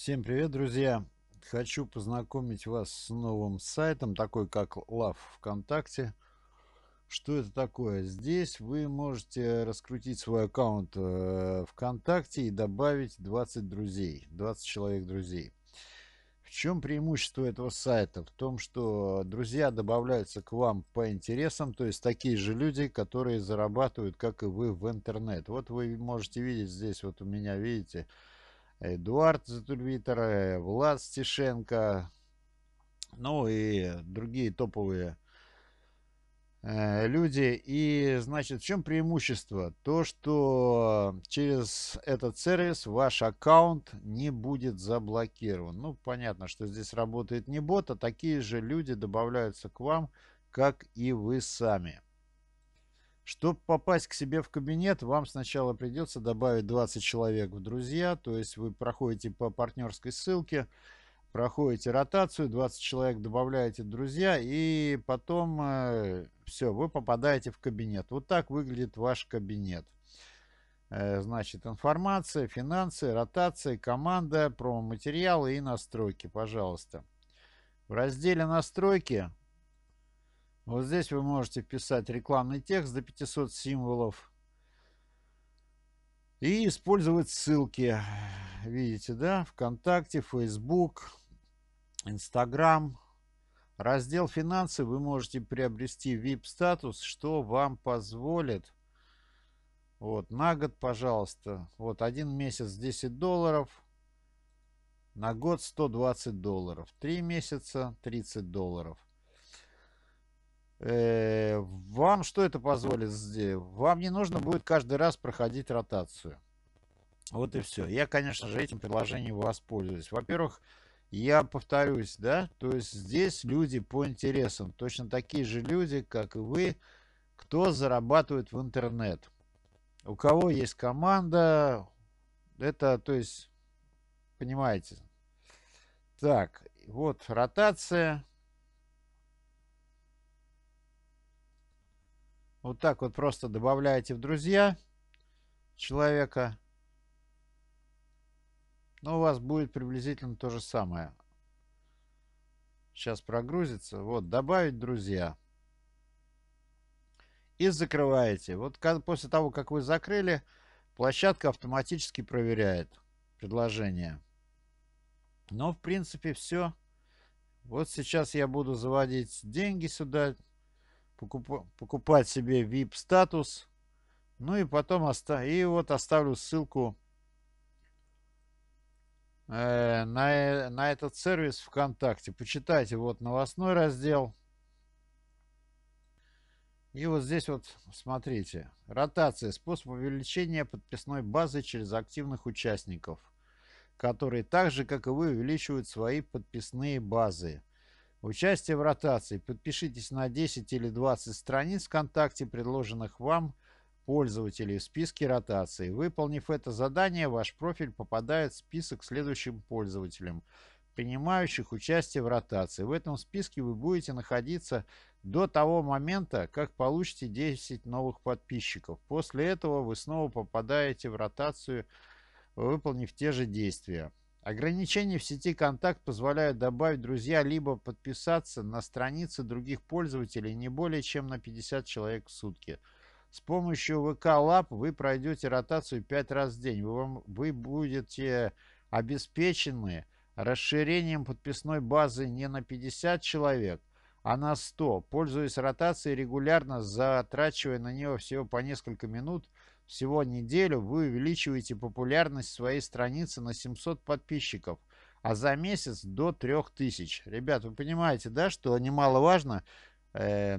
Всем привет, друзья! Хочу познакомить вас с новым сайтом, такой как Love ВКонтакте. Что это такое? Здесь вы можете раскрутить свой аккаунт э, ВКонтакте и добавить 20 друзей, 20 человек друзей. В чем преимущество этого сайта? В том, что друзья добавляются к вам по интересам, то есть такие же люди, которые зарабатывают, как и вы в интернет. Вот вы можете видеть здесь, вот у меня, видите, Эдуард Затульвитер, э, Влад Стешенко, ну и другие топовые э, люди. И, значит, в чем преимущество? То, что через этот сервис ваш аккаунт не будет заблокирован. Ну, понятно, что здесь работает не бот, а такие же люди добавляются к вам, как и вы сами. Чтобы попасть к себе в кабинет, вам сначала придется добавить 20 человек в друзья, то есть вы проходите по партнерской ссылке, проходите ротацию, 20 человек добавляете в друзья, и потом э, все, вы попадаете в кабинет. Вот так выглядит ваш кабинет. Э, значит, информация, финансы, ротация, команда, промо-материалы и настройки, пожалуйста. В разделе «Настройки» Вот здесь вы можете писать рекламный текст до 500 символов. И использовать ссылки. Видите, да? Вконтакте, Facebook, Instagram. Раздел «Финансы» вы можете приобрести VIP-статус, что вам позволит вот, на год, пожалуйста. Вот, один месяц 10 долларов. На год 120 долларов. Три месяца 30 долларов. Э, вам что это позволит сделать? Вам не нужно будет каждый раз проходить ротацию. Вот и все. Я, конечно же, этим предложением воспользуюсь. Во-первых, я повторюсь, да, то есть здесь люди по интересам, точно такие же люди, как и вы, кто зарабатывает в интернет. У кого есть команда, это, то есть, понимаете. Так, вот ротация, Вот так вот просто добавляете в друзья человека. Но у вас будет приблизительно то же самое. Сейчас прогрузится. Вот, добавить друзья. И закрываете. Вот после того, как вы закрыли, площадка автоматически проверяет предложение. Но, в принципе, все. Вот сейчас я буду заводить деньги сюда покупать себе VIP статус. Ну и потом и вот оставлю ссылку э, на, э, на этот сервис ВКонтакте. Почитайте вот новостной раздел. И вот здесь вот смотрите. Ротация. Способ увеличения подписной базы через активных участников, которые так же, как и вы, увеличивают свои подписные базы. Участие в ротации. Подпишитесь на 10 или 20 страниц ВКонтакте, предложенных вам пользователей в списке ротации. Выполнив это задание, ваш профиль попадает в список следующим пользователям, принимающих участие в ротации. В этом списке вы будете находиться до того момента, как получите 10 новых подписчиков. После этого вы снова попадаете в ротацию, выполнив те же действия. Ограничения в сети «Контакт» позволяют добавить друзья либо подписаться на страницы других пользователей не более чем на 50 человек в сутки. С помощью ВК Лаб вы пройдете ротацию 5 раз в день. Вы, вам, вы будете обеспечены расширением подписной базы не на 50 человек, а на 100. Пользуясь ротацией, регулярно затрачивая на нее всего по несколько минут, всего неделю вы увеличиваете популярность своей страницы на 700 подписчиков, а за месяц до 3000. Ребят, вы понимаете, да, что немаловажно, э,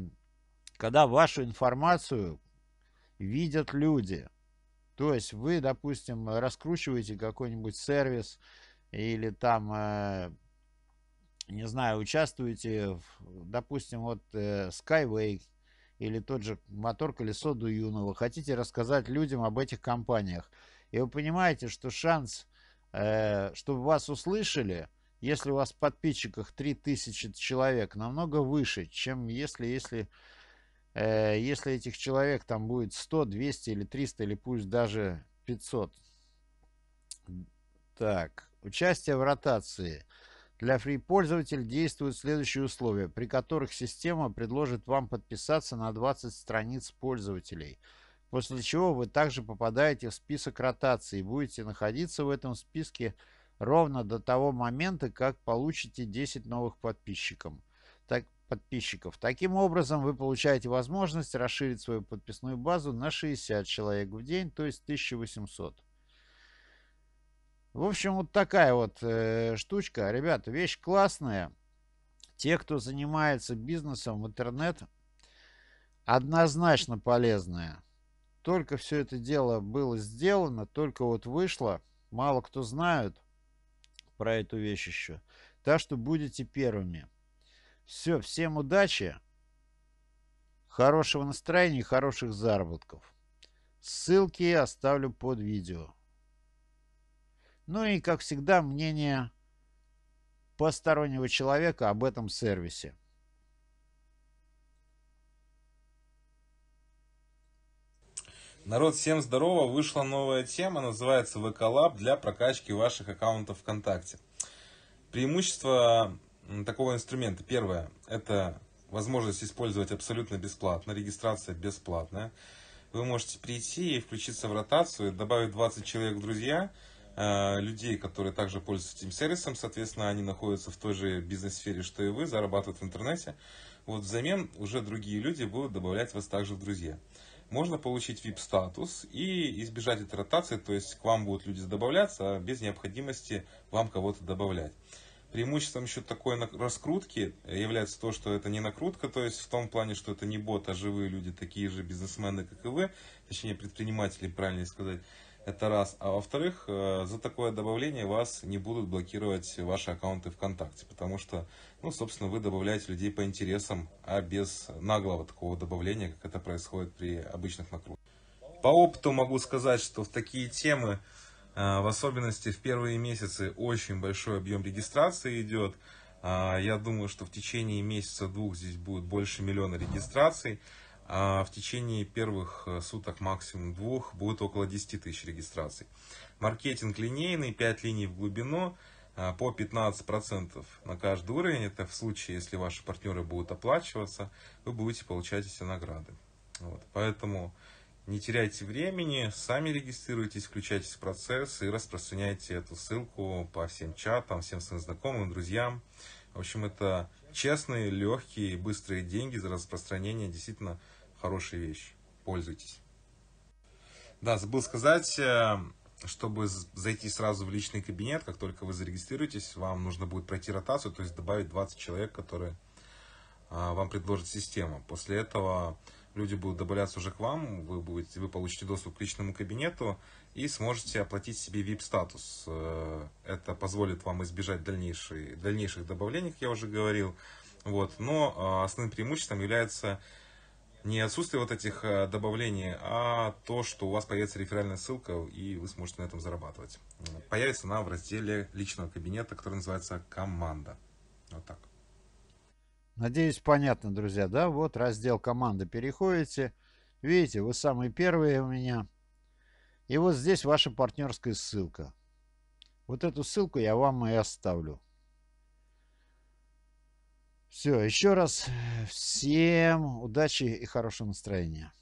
когда вашу информацию видят люди. То есть вы, допустим, раскручиваете какой-нибудь сервис или там... Э, не знаю, участвуете, в, допустим, вот э, Skyway, или тот же мотор колесо Дуюна, хотите рассказать людям об этих компаниях. И вы понимаете, что шанс, э, чтобы вас услышали, если у вас в подписчиках 3000 человек, намного выше, чем если, если, э, если этих человек там будет 100, 200 или 300, или пусть даже 500. Так, участие в ротации – для free-пользователя действуют следующие условия, при которых система предложит вам подписаться на 20 страниц пользователей, после чего вы также попадаете в список ротации и будете находиться в этом списке ровно до того момента, как получите 10 новых подписчиков. Так, подписчиков. Таким образом, вы получаете возможность расширить свою подписную базу на 60 человек в день, то есть 1800. В общем, вот такая вот э, штучка. Ребята, вещь классная. Те, кто занимается бизнесом в интернет, однозначно полезная. Только все это дело было сделано, только вот вышло. Мало кто знает про эту вещь еще. Так что будете первыми. Все, всем удачи, хорошего настроения и хороших заработков. Ссылки оставлю под видео. Ну и, как всегда, мнение постороннего человека об этом сервисе. Народ, всем здорово! Вышла новая тема, называется VK Lab для прокачки ваших аккаунтов ВКонтакте. Преимущество такого инструмента. Первое, это возможность использовать абсолютно бесплатно, регистрация бесплатная. Вы можете прийти и включиться в ротацию, добавить 20 человек в друзья – Э, людей, которые также пользуются этим сервисом, соответственно, они находятся в той же бизнес-сфере, что и вы, зарабатывают в интернете. Вот взамен уже другие люди будут добавлять вас также в друзья. Можно получить VIP-статус и избежать этой ротации, то есть к вам будут люди добавляться, а без необходимости вам кого-то добавлять. Преимуществом еще такой раскрутки является то, что это не накрутка, то есть в том плане, что это не бот, а живые люди, такие же бизнесмены, как и вы, точнее предприниматели, правильнее сказать. Это раз. А во-вторых, э, за такое добавление вас не будут блокировать ваши аккаунты ВКонтакте, потому что, ну, собственно, вы добавляете людей по интересам, а без наглого такого добавления, как это происходит при обычных накрутках. По опыту могу сказать, что в такие темы, э, в особенности в первые месяцы, очень большой объем регистрации идет. А, я думаю, что в течение месяца-двух здесь будет больше миллиона регистраций. А в течение первых э, суток максимум двух будет около 10 тысяч регистраций. Маркетинг линейный, 5 линий в глубину, э, по 15% на каждый уровень. Это в случае, если ваши партнеры будут оплачиваться, вы будете получать эти награды. Вот. Поэтому не теряйте времени, сами регистрируйтесь, включайтесь в процесс и распространяйте эту ссылку по всем чатам, всем своим знакомым, друзьям. В общем, это честные, легкие и быстрые деньги за распространение действительно хорошая вещь. Пользуйтесь. Да, забыл сказать, э, чтобы зайти сразу в личный кабинет, как только вы зарегистрируетесь, вам нужно будет пройти ротацию, то есть добавить 20 человек, которые э, вам предложит система. После этого люди будут добавляться уже к вам, вы, будете, вы получите доступ к личному кабинету и сможете оплатить себе VIP-статус. Э, это позволит вам избежать дальнейших, дальнейших добавлений, как я уже говорил. Вот. Но основным преимуществом является не отсутствие вот этих э, добавлений, а то, что у вас появится реферальная ссылка, и вы сможете на этом зарабатывать. Появится она в разделе личного кабинета, который называется «Команда». Вот так. Надеюсь, понятно, друзья, да? Вот раздел «Команда» переходите. Видите, вы самые первые у меня. И вот здесь ваша партнерская ссылка. Вот эту ссылку я вам и оставлю. Все, еще раз э, всем удачи и хорошего настроения.